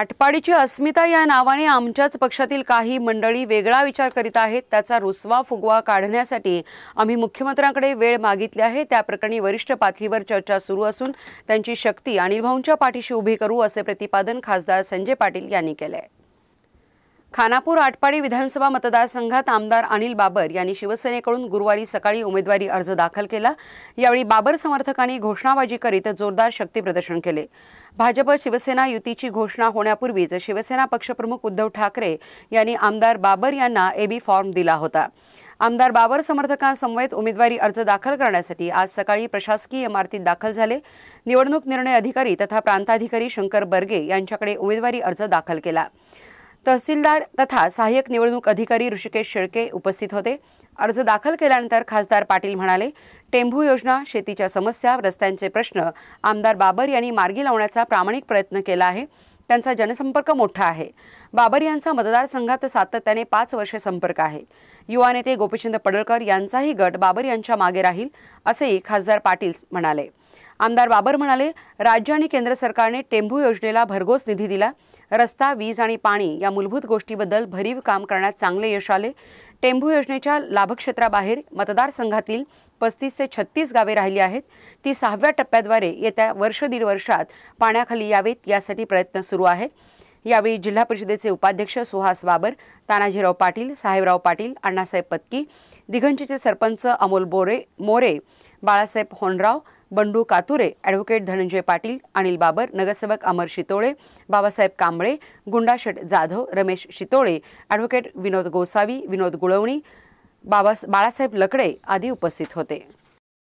आटपाडीची अस्मिता या नावाने आमच्याच पक्षातील काही मंडळी वेगळा विचार करीत आहेत त्याचा रुसवा फुगवा काढण्यासाठी आम्ही मुख्यमंत्र्यांकडे वेळ मागितली आहे त्याप्रकरणी वरिष्ठ पातळीवर चर्चा सुरू असून त्यांची शक्ती अनिल भाऊंच्या पाठीशी उभी करू असे प्रतिपादन खासदार संजय पाटील यांनी केले आहे खानापूर आटपाडी विधानसभा मतदारसंघात आमदार अनिल बाबर यांनी शिवसेनेकडून गुरुवारी सकाळी उमेदवारी अर्ज दाखल केला यावेळी बाबर समर्थकांनी घोषणाबाजी करीत जोरदार शक्तीप्रदर्शन केले भाजप शिवसेना युतीची घोषणा होण्यापूर्वीच शिवसेना पक्षप्रमुख उद्धव ठाकरे यांनी आमदार बाबर यांना एबी फॉर्म दिला होता आमदार बाबर समर्थकांसमवेत उमेदवारी अर्ज दाखल करण्यासाठी आज सकाळी प्रशासकीय इमारतीत दाखल झाले निवडणूक निर्णय अधिकारी तथा प्रांताधिकारी शंकर बर्गे यांच्याकडे उमेदवारी अर्ज दाखल केला तहसीलदार तथा सहाय्यक निवडणूक अधिकारी ऋषिकेश शेळके उपस्थित होते अर्ज दाखल केल्यानंतर खासदार पाटील म्हणाले टेंभू योजना शेतीच्या समस्या रस्त्यांचे प्रश्न आमदार बाबर यांनी मार्गी लावण्याचा प्रामाणिक प्रयत्न केला आहे त्यांचा जनसंपर्क मोठा आहे बाबर यांचा मतदारसंघात सातत्याने पाच वर्षे संपर्क आहे युवा नेते गोपीचंद पडळकर यांचाही गट बाबर यांच्या मागे राहील असेही खासदार पाटील म्हणाले आमदार बाबर म्हणाले राज्य आणि केंद्र सरकारने टेंभू योजनेला भरघोस निधी दिला रस्ता वीज आणि पाणी या मूलभूत गोष्टीबद्दल भरीव काम करण्यात चांगले यश आले टेंभू योजनेच्या लाभक्षेत्राबाहेर मतदारसंघातील पस्तीस ते छत्तीस गावे राहिली आहेत ती सहाव्या टप्प्याद्वारे येत्या वर्ष दीड वर्षात पाण्याखाली यावेत यासाठी प्रयत्न सुरू आहेत यावेळी जिल्हा परिषदेचे उपाध्यक्ष सुहास बाबर तानाजीराव पाटील साहेबराव पाटील अण्णासाहेब पत्की दिघंचीचे सरपंच अमोल बोरे मोरे बाळासाहेब होनराव बंडू कातुरे ॲडव्होकेट धनंजय पाटील अनिल बाबर नगरसेवक अमर शितोळे बाबासाहेब कांबळे गुंडाशट जाधव रमेश शितोळे ॲडव्होकेट विनोद गोसावी विनोद गुळवणी बाबा बाळासाहेब लकडे आदी उपस्थित होते